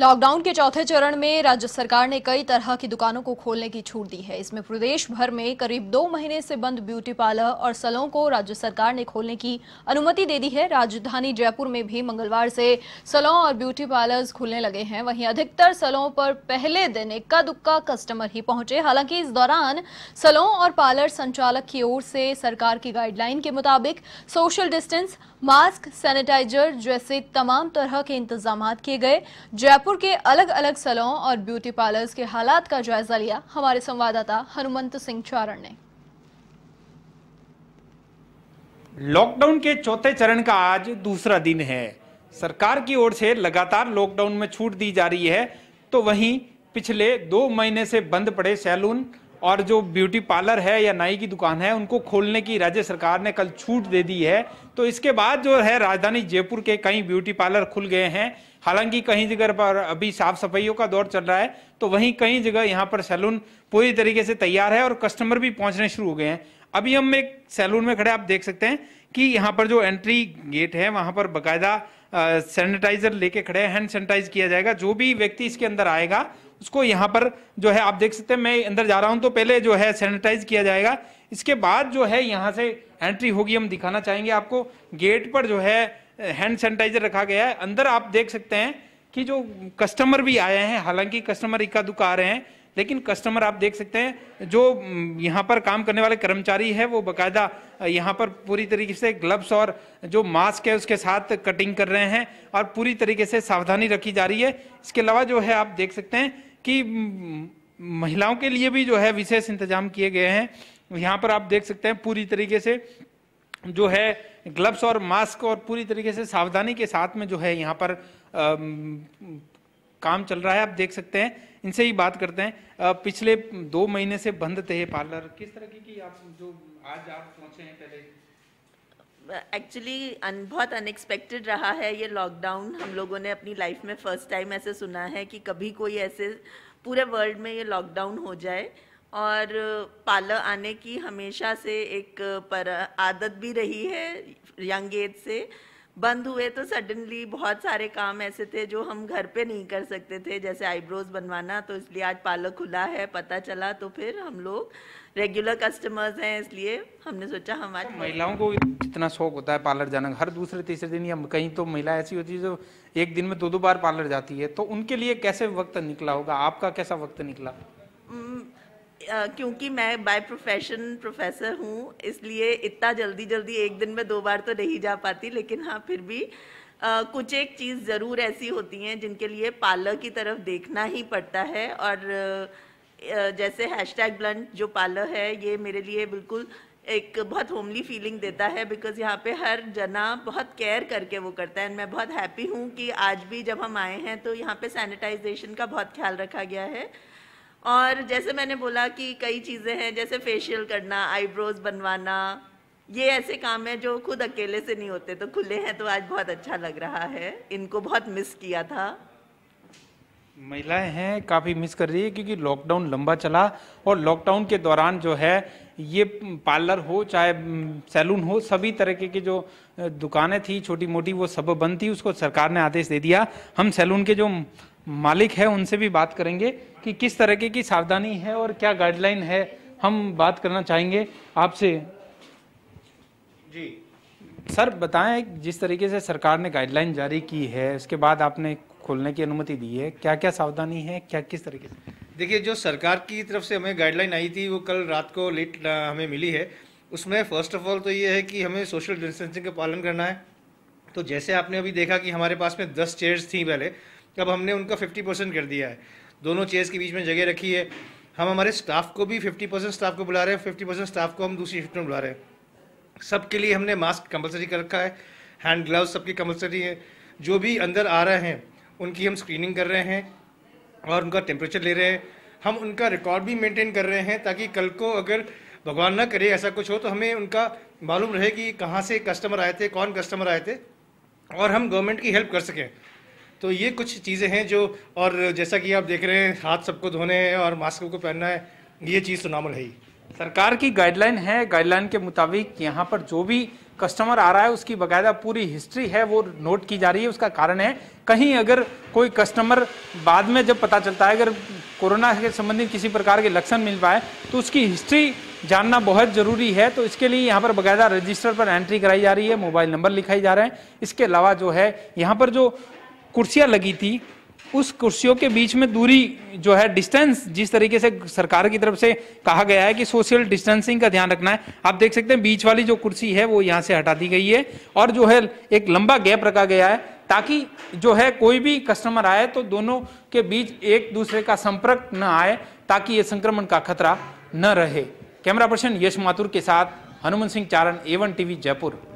lockdown के चौथे चरण में राज्य सरकार ने कई तरह की दुकानों को खोलने की छूट दी है इसमें प्रदेश भर में करीब दो महीने से बंद ब्यूटी पार्लर और सलों को राज्य सरकार ने खोलने की अनुमति दे दी है राजधानी जयपुर में भी मंगलवार से सलों और ब्यूटी पार्लर्स खुलने लगे हैं वहीं अधिकतर सलों पर पहले दिन इक्का दुक्का कस्टमर ही पहुंचे हालांकि इस दौरान सलों और पार्लर संचालक की ओर से सरकार की गाइडलाइन के मुताबिक सोशल डिस्टेंस मास्क सैनिटाइजर जैसे तमाम तरह के इंतजाम किए गए जयपुर जयपुर के अलग अलग सलों और ब्यूटी पार्लर्स के हालात का जायजा लिया हमारे संवाददाता हनुमंत सिंह चारण ने लॉकडाउन के चौथे चरण का आज दूसरा दिन है सरकार की ओर से लगातार लॉकडाउन में छूट दी जा रही है तो वहीं पिछले दो महीने से बंद पड़े सैलून और जो ब्यूटी पार्लर है या नाई की दुकान है उनको खोलने की राज्य सरकार ने कल छूट दे दी है तो इसके बाद जो है राजधानी जयपुर के कई ब्यूटी पार्लर खुल गए हैं हालांकि कहीं जगह पर अभी साफ सफाइयों का दौर चल रहा है तो वहीं कई जगह यहाँ पर सैलून पूरी तरीके से तैयार है और कस्टमर भी पहुंचने शुरू हो गए हैं अभी हम एक सैलून में खड़े आप देख सकते हैं कि यहाँ पर जो एंट्री गेट है वहाँ पर बाकायदा सैनिटाइजर लेके खड़े हैंड सैनिटाइज किया जाएगा जो भी व्यक्ति इसके अंदर आएगा उसको यहाँ पर जो है आप देख सकते हैं मैं अंदर जा रहा हूँ तो पहले जो है सैनिटाइज किया जाएगा इसके बाद जो है यहाँ से एंट्री होगी हम दिखाना चाहेंगे आपको गेट पर जो है हैंड सैनिटाइजर रखा गया है अंदर आप देख सकते हैं कि जो कस्टमर भी आए हैं हालांकि कस्टमर इक्का दुक्का आ रहे हैं लेकिन कस्टमर आप देख सकते हैं जो यहाँ पर काम करने वाले कर्मचारी है वो बकायदा यहाँ पर पूरी तरीके से ग्लव्स और जो मास्क है उसके साथ कटिंग कर रहे हैं और पूरी तरीके से सावधानी रखी जा रही है इसके अलावा जो है आप देख सकते हैं कि महिलाओं के लिए भी जो है विशेष इंतजाम किए गए हैं यहाँ पर आप देख सकते हैं पूरी तरीके से जो है ग्लव्स और मास्क और पूरी तरीके से सावधानी के साथ में जो है यहाँ पर काम चल रहा है आप देख सकते हैं इनसे ही बात करते हैं पिछले दो महीने से बंद थे पार्लर किस तरह की, की आप जो आज आप पहुंचे हैं पहले एक्चुअली अन बहुत अनएक्सपेक्टेड रहा है ये लॉकडाउन हम लोगों ने अपनी लाइफ में फर्स्ट टाइम ऐसे सुना है कि कभी कोई ऐसे पूरे वर्ल्ड में ये लॉकडाउन हो जाए और पार्लर आने की हमेशा से एक पर आदत भी रही है यंग एज से बंद हुए तो सडनली बहुत सारे काम ऐसे थे जो हम घर पे नहीं कर सकते थे जैसे आईब्रोज बनवाना तो इसलिए आज पार्लर खुला है पता चला तो फिर हम लोग रेगुलर कस्टमर्स हैं इसलिए हमने सोचा हम आज तो महिलाओं को इतना शौक होता है पार्लर जाना हर दूसरे तीसरे दिन या कहीं तो महिला ऐसी होती है जो एक दिन में दो दो बार पार्लर जाती है तो उनके लिए कैसे वक्त निकला होगा आपका कैसा वक्त निकला क्योंकि मैं बाय प्रोफेशन प्रोफेसर हूँ इसलिए इतना जल्दी जल्दी एक दिन में दो बार तो नहीं जा पाती लेकिन हाँ फिर भी आ, कुछ एक चीज़ ज़रूर ऐसी होती हैं जिनके लिए पार्लर की तरफ देखना ही पड़ता है और जैसे हैश टैग ब्लंट जो पार्लर है ये मेरे लिए बिल्कुल एक बहुत होमली फीलिंग देता है बिकॉज यहाँ पे हर जना बहुत केयर करके वो करता है मैं बहुत हैप्पी हूँ कि आज भी जब हम आए हैं तो यहाँ पे सैनिटाइजेशन का बहुत ख्याल रखा गया है और जैसे मैंने बोला कि कई चीज़ें हैं जैसे फेशियल करना आईब्रोज बनवाना ये ऐसे काम है जो खुद अकेले से नहीं होते तो खुले हैं तो आज बहुत अच्छा लग रहा है इनको बहुत मिस किया था महिलाएं हैं काफ़ी मिस कर रही है क्योंकि लॉकडाउन लंबा चला और लॉकडाउन के दौरान जो है ये पार्लर हो चाहे सैलून हो सभी तरह की जो दुकानें थी छोटी मोटी वो सब बंद थी उसको सरकार ने आदेश दे दिया हम सैलून के जो मालिक है उनसे भी बात करेंगे कि किस तरीके की सावधानी है और क्या गाइडलाइन है हम बात करना चाहेंगे आपसे जी सर बताएं जिस तरीके से सरकार ने गाइडलाइन जारी की है उसके बाद आपने खोलने की अनुमति दी है क्या क्या सावधानी है क्या किस तरीके से देखिए जो सरकार की तरफ से हमें गाइडलाइन आई थी वो कल रात को लेट हमें मिली है उसमें फर्स्ट ऑफ ऑल तो ये है कि हमें सोशल डिस्टेंसिंग का पालन करना है तो जैसे आपने अभी देखा कि हमारे पास में दस चेयर्स थी पहले अब हमने उनका फिफ्टी परसेंट कर दिया है दोनों चेयर्स के बीच में जगह रखी है हम हमारे स्टाफ को भी फिफ्टी परसेंट स्टाफ को बुला रहे हैं फिफ्टी परसेंट स्टाफ को हम दूसरी शिफ्ट में बुला रहे हैं सबके लिए हमने मास्क कंपलसरी कर रखा है हैंड ग्लव्स सबकी कंपलसरी है जो भी अंदर आ रहे हैं उनकी हम स्क्रीनिंग कर रहे हैं और उनका टेम्परेचर ले रहे हैं हम उनका रिकॉर्ड भी मेंटेन कर रहे हैं ताकि कल को अगर भगवान ना करे ऐसा कुछ हो तो हमें उनका मालूम रहे कि कहाँ से कस्टमर आए थे कौन कस्टमर आए थे और हम गवर्नमेंट की हेल्प कर सकें तो ये कुछ चीज़ें हैं जो और जैसा कि आप देख रहे हैं हाथ सबको धोने हैं और मास्क को पहनना है ये चीज़ तो नॉर्मल है ही सरकार की गाइडलाइन है गाइडलाइन के मुताबिक यहाँ पर जो भी कस्टमर आ रहा है उसकी बकायदा पूरी हिस्ट्री है वो नोट की जा रही है उसका कारण है कहीं अगर कोई कस्टमर बाद में जब पता चलता है अगर कोरोना के संबंधित किसी प्रकार के लक्षण मिल पाए तो उसकी हिस्ट्री जानना बहुत ज़रूरी है तो इसके लिए यहाँ पर बकायदा रजिस्टर पर एंट्री कराई जा रही है मोबाइल नंबर लिखाई जा रहे हैं इसके अलावा जो है यहाँ पर जो कुर्सियाँ लगी थी उस कुर्सियों के बीच में दूरी जो है डिस्टेंस जिस तरीके से सरकार की तरफ से कहा गया है कि सोशल डिस्टेंसिंग का ध्यान रखना है आप देख सकते हैं बीच वाली जो कुर्सी है वो यहाँ से हटा दी गई है और जो है एक लंबा गैप रखा गया है ताकि जो है कोई भी कस्टमर आए तो दोनों के बीच एक दूसरे का संपर्क न आए ताकि ये संक्रमण का खतरा न रहे कैमरा पर्सन यश माथुर के साथ हनुमान सिंह चारण एवन टीवी जयपुर